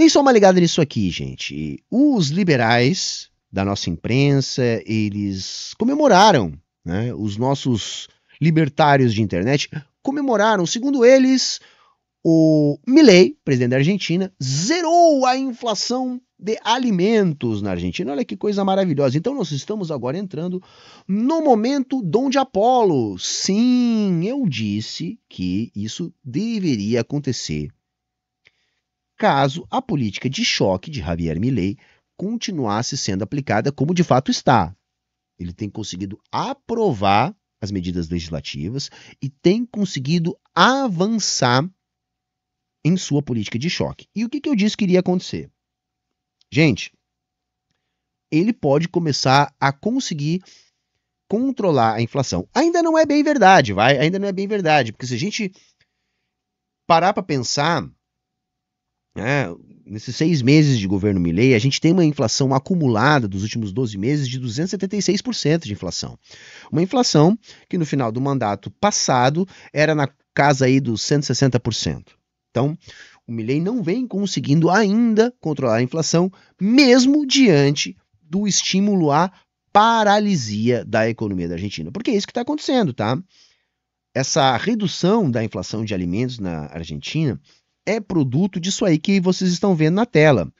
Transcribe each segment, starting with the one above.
Dei só uma ligada nisso aqui, gente. Os liberais da nossa imprensa, eles comemoraram, né? Os nossos libertários de internet comemoraram, segundo eles, o Milley, presidente da Argentina, zerou a inflação de alimentos na Argentina. Olha que coisa maravilhosa. Então nós estamos agora entrando no momento Dom de Apolo. Sim, eu disse que isso deveria acontecer caso a política de choque de Javier Milei continuasse sendo aplicada como de fato está. Ele tem conseguido aprovar as medidas legislativas e tem conseguido avançar em sua política de choque. E o que, que eu disse que iria acontecer? Gente, ele pode começar a conseguir controlar a inflação. Ainda não é bem verdade, vai? Ainda não é bem verdade, porque se a gente parar para pensar, né, nesses seis meses de governo Milley, a gente tem uma inflação acumulada dos últimos 12 meses de 276% de inflação. Uma inflação que no final do mandato passado era na casa aí dos 160%. Então, o Milley não vem conseguindo ainda controlar a inflação, mesmo diante do estímulo à paralisia da economia da Argentina. Porque é isso que está acontecendo, tá? Essa redução da inflação de alimentos na Argentina é produto disso aí que vocês estão vendo na tela.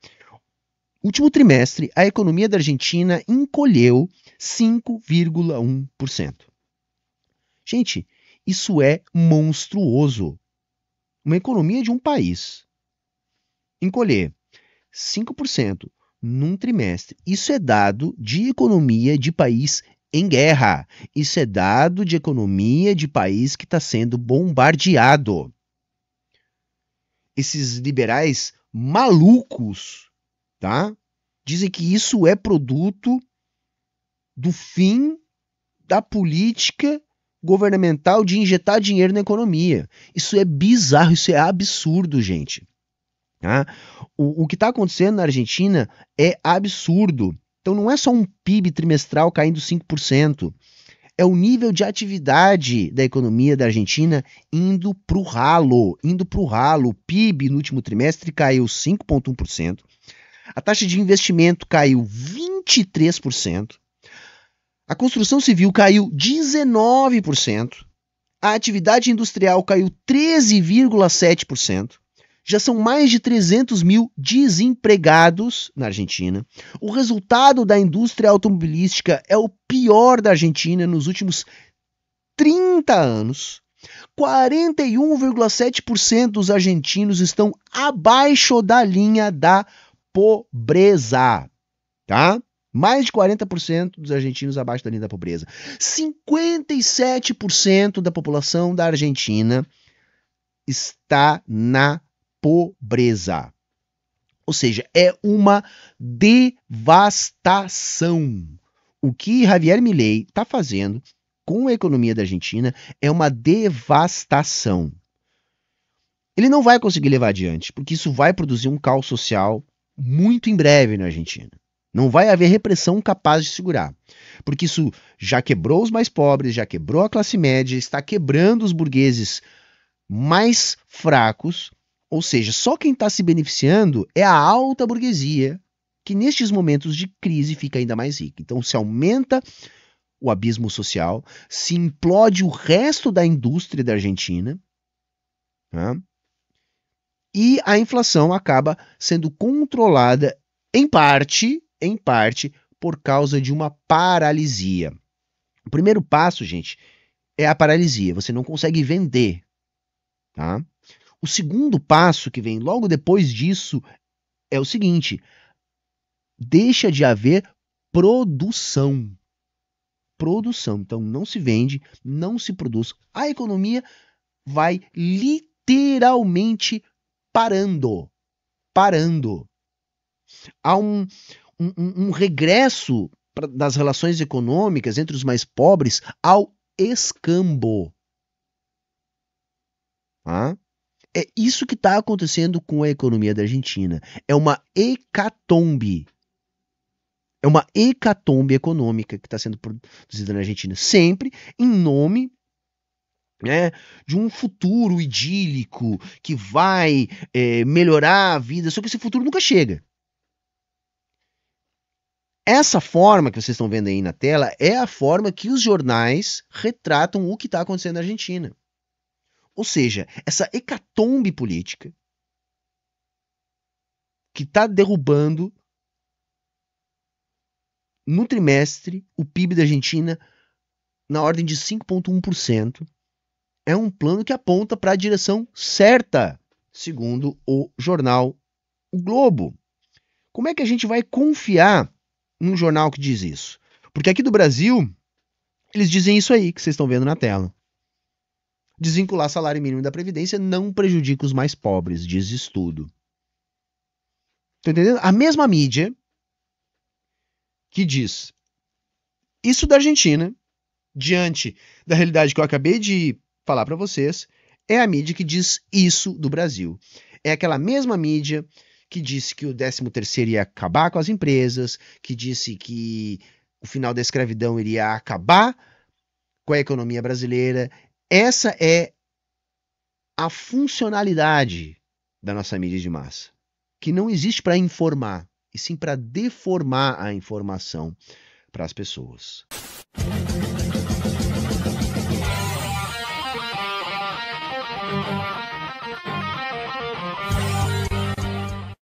Último trimestre, a economia da Argentina encolheu 5,1%. Gente, isso é monstruoso. Uma economia de um país encolher 5% num trimestre. Isso é dado de economia de país em guerra. Isso é dado de economia de país que está sendo bombardeado esses liberais malucos, tá? Dizem que isso é produto do fim da política governamental de injetar dinheiro na economia. Isso é bizarro, isso é absurdo, gente. Tá? O, o que está acontecendo na Argentina é absurdo. Então não é só um PIB trimestral caindo 5% é o nível de atividade da economia da Argentina indo para o ralo, indo para o ralo. O PIB no último trimestre caiu 5,1%, a taxa de investimento caiu 23%, a construção civil caiu 19%, a atividade industrial caiu 13,7%, já são mais de 300 mil desempregados na Argentina. O resultado da indústria automobilística é o pior da Argentina nos últimos 30 anos. 41,7% dos argentinos estão abaixo da linha da pobreza, tá? Mais de 40% dos argentinos abaixo da linha da pobreza. 57% da população da Argentina está na pobreza. Ou seja, é uma devastação. O que Javier Milei está fazendo com a economia da Argentina é uma devastação. Ele não vai conseguir levar adiante, porque isso vai produzir um caos social muito em breve na Argentina. Não vai haver repressão capaz de segurar, porque isso já quebrou os mais pobres, já quebrou a classe média, está quebrando os burgueses mais fracos ou seja, só quem está se beneficiando é a alta burguesia, que nestes momentos de crise fica ainda mais rica. Então se aumenta o abismo social, se implode o resto da indústria da Argentina. Tá? E a inflação acaba sendo controlada em parte, em parte, por causa de uma paralisia. O primeiro passo, gente, é a paralisia. Você não consegue vender, tá? O segundo passo que vem logo depois disso é o seguinte: deixa de haver produção. Produção. Então não se vende, não se produz. A economia vai literalmente parando. Parando. Há um, um, um regresso das relações econômicas entre os mais pobres ao escambo. Ah? é isso que está acontecendo com a economia da Argentina. É uma hecatombe. É uma hecatombe econômica que está sendo produzida na Argentina, sempre em nome né, de um futuro idílico que vai é, melhorar a vida, só que esse futuro nunca chega. Essa forma que vocês estão vendo aí na tela é a forma que os jornais retratam o que está acontecendo na Argentina. Ou seja, essa hecatombe política que está derrubando no trimestre o PIB da Argentina na ordem de 5,1%. É um plano que aponta para a direção certa, segundo o jornal O Globo. Como é que a gente vai confiar num jornal que diz isso? Porque aqui do Brasil, eles dizem isso aí que vocês estão vendo na tela. Desvincular salário mínimo da Previdência não prejudica os mais pobres, diz estudo. Tá entendendo? A mesma mídia que diz isso da Argentina, diante da realidade que eu acabei de falar para vocês, é a mídia que diz isso do Brasil. É aquela mesma mídia que disse que o 13º ia acabar com as empresas, que disse que o final da escravidão iria acabar com a economia brasileira, essa é a funcionalidade da nossa mídia de massa, que não existe para informar, e sim para deformar a informação para as pessoas.